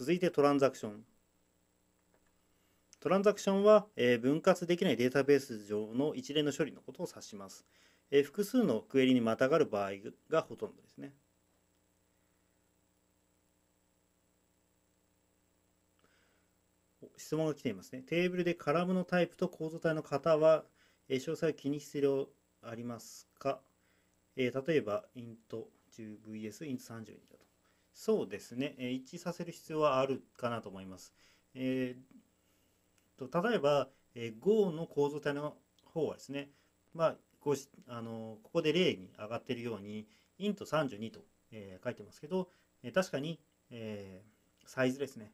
続いてトランザクション。トランザクションは、え分割できないデータベース上の一連の処理のことを指します。え複数のクエリにまたがる場合がほとんどですね。質問が来ていますね。テーブルでカラムのタイプと構造体の型は、え詳細を気にする必要ありますか、え例えば、int10vs int32 だと。そうですね、えー、一致させる必要はあるかなと思います。えー、と例えば、えー、GO の構造体の方はですね、まあ、こうしあのここで例に上がっているように int32 と、えー、書いてますけど、え確かに、えサイズですね、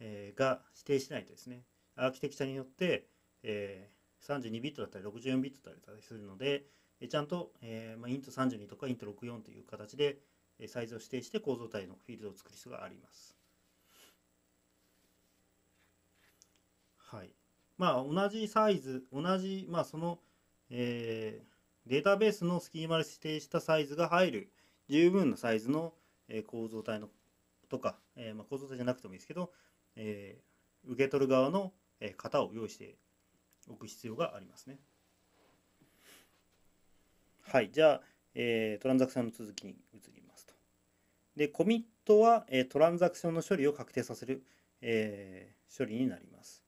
えが指定しないとですねアーキテクチャによって、え32ビットだったり64ビットだったりするので、えちゃんと、えーまあ、int32 とか int64 という形で、サイズを指定して構造体のフィールドを作る必要があります。はい。まあ、同じサイズ、同じ、まあ、その、えー、データベースのスキーマで指定したサイズが入る十分なサイズの、え構造体のとか、えー、まあ、構造体じゃなくてもいいですけど、えー、受け取る側の、え型を用意しておく必要がありますね。はい、じゃあ、えトランザクションの続きに移ります。で、コミットは、えトランザクションの処理を確定させる、え処理になります。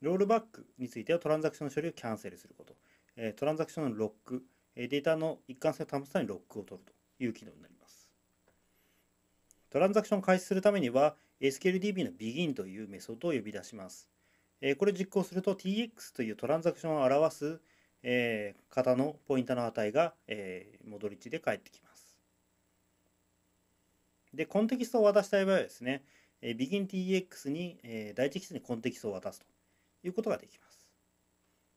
ロールバックについてはトランザクションの処理をキャンセルすること。えトランザクションのロック、えデータの一貫性を保つためにロックを取るという機能になります。トランザクションを開始するためには SQLDB の begin というメソッドを呼び出します。えこれ実行すると tx というトランザクションを表す、え型のポインタの値が、え戻り値で返ってきます。で、コンテキストを渡したい場合はですね、え BeginTX に、えー、大テキストにコンテキストを渡すということができます。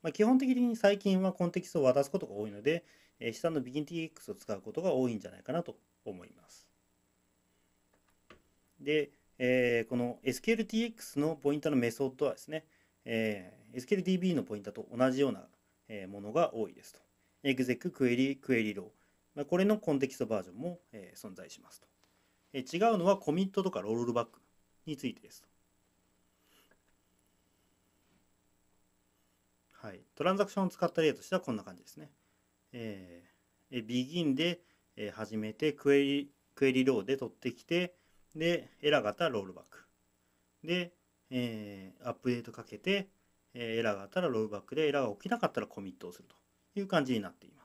まあ、基本的に最近はコンテキストを渡すことが多いので、えー、下の BeginTX を使うことが多いんじゃないかなと思います。で、えー、この SQLTX のポインタのメソッドはですね、えー、SQLDB のポインタと同じようなものが多いですと。exec、query、q u e r y l o w まあ、これのコンテキストバージョンも、え存在しますと。え違うのはコミットとかロールバックについてですはい、トランザクションを使った例としてはこんな感じですね。えー、begin で始めてクエリ、クエリローで取ってきて、で、エラー型ロールバック。で、えー、アップデートかけて、エラーがあったらロールバックで、エラーが起きなかったらコミットをするという感じになっています。